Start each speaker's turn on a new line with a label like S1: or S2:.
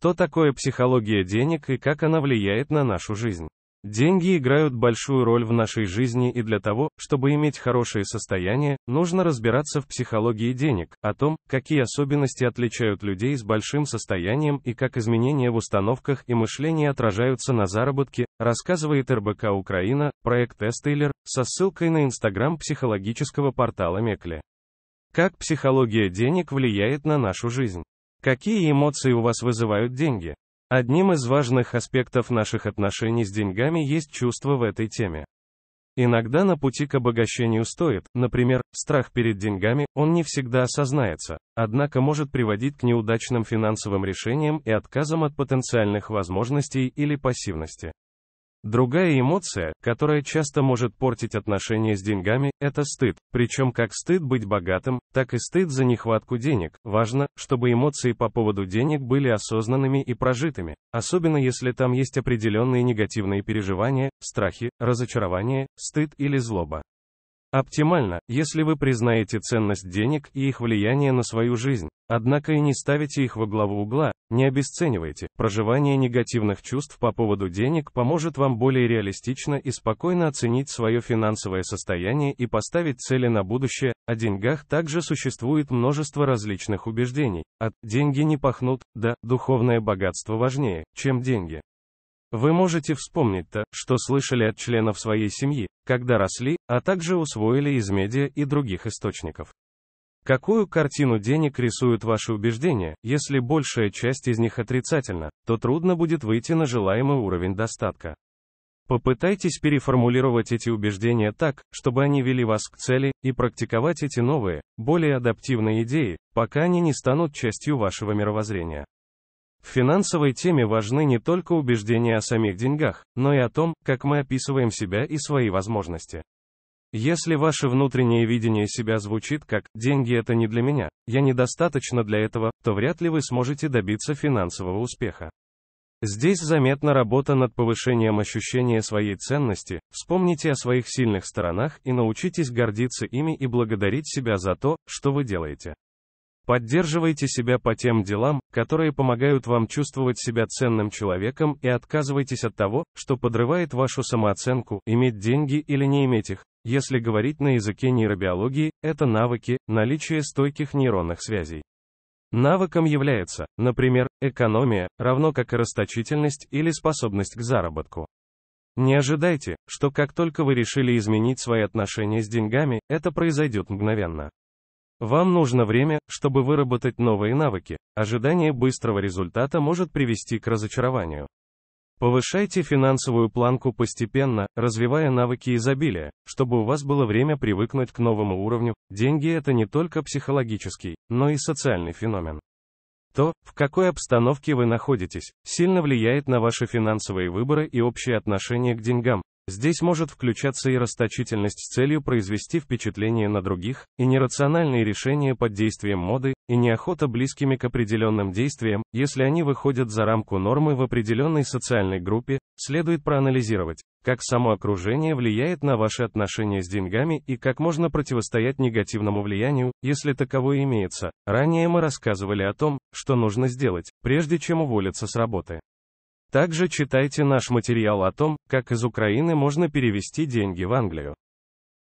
S1: Что такое психология денег и как она влияет на нашу жизнь? Деньги играют большую роль в нашей жизни и для того, чтобы иметь хорошее состояние, нужно разбираться в психологии денег, о том, какие особенности отличают людей с большим состоянием и как изменения в установках и мышлении отражаются на заработке, рассказывает РБК Украина, проект Эстейлер, со ссылкой на инстаграм психологического портала Мекле. Как психология денег влияет на нашу жизнь? Какие эмоции у вас вызывают деньги? Одним из важных аспектов наших отношений с деньгами есть чувство в этой теме. Иногда на пути к обогащению стоит, например, страх перед деньгами, он не всегда осознается, однако может приводить к неудачным финансовым решениям и отказам от потенциальных возможностей или пассивности. Другая эмоция, которая часто может портить отношения с деньгами, это стыд. Причем как стыд быть богатым, так и стыд за нехватку денег. Важно, чтобы эмоции по поводу денег были осознанными и прожитыми, особенно если там есть определенные негативные переживания, страхи, разочарование, стыд или злоба. Оптимально, если вы признаете ценность денег и их влияние на свою жизнь, однако и не ставите их во главу угла, не обесценивайте. Проживание негативных чувств по поводу денег поможет вам более реалистично и спокойно оценить свое финансовое состояние и поставить цели на будущее. О деньгах также существует множество различных убеждений. От «деньги не пахнут» до «духовное богатство важнее, чем деньги». Вы можете вспомнить то, что слышали от членов своей семьи, когда росли, а также усвоили из медиа и других источников. Какую картину денег рисуют ваши убеждения, если большая часть из них отрицательна, то трудно будет выйти на желаемый уровень достатка. Попытайтесь переформулировать эти убеждения так, чтобы они вели вас к цели, и практиковать эти новые, более адаптивные идеи, пока они не станут частью вашего мировоззрения. В финансовой теме важны не только убеждения о самих деньгах, но и о том, как мы описываем себя и свои возможности. Если ваше внутреннее видение себя звучит как «деньги это не для меня, я недостаточно для этого», то вряд ли вы сможете добиться финансового успеха. Здесь заметна работа над повышением ощущения своей ценности, вспомните о своих сильных сторонах и научитесь гордиться ими и благодарить себя за то, что вы делаете. Поддерживайте себя по тем делам, которые помогают вам чувствовать себя ценным человеком и отказывайтесь от того, что подрывает вашу самооценку, иметь деньги или не иметь их. Если говорить на языке нейробиологии, это навыки, наличие стойких нейронных связей. Навыком является, например, экономия, равно как и расточительность или способность к заработку. Не ожидайте, что как только вы решили изменить свои отношения с деньгами, это произойдет мгновенно. Вам нужно время, чтобы выработать новые навыки. Ожидание быстрого результата может привести к разочарованию. Повышайте финансовую планку постепенно, развивая навыки изобилия, чтобы у вас было время привыкнуть к новому уровню. Деньги это не только психологический, но и социальный феномен. То, в какой обстановке вы находитесь, сильно влияет на ваши финансовые выборы и общее отношение к деньгам. Здесь может включаться и расточительность с целью произвести впечатление на других, и нерациональные решения под действием моды, и неохота близкими к определенным действиям, если они выходят за рамку нормы в определенной социальной группе, следует проанализировать, как само окружение влияет на ваши отношения с деньгами и как можно противостоять негативному влиянию, если таковое имеется. Ранее мы рассказывали о том, что нужно сделать, прежде чем уволиться с работы. Также читайте наш материал о том, как из Украины можно перевести деньги в Англию.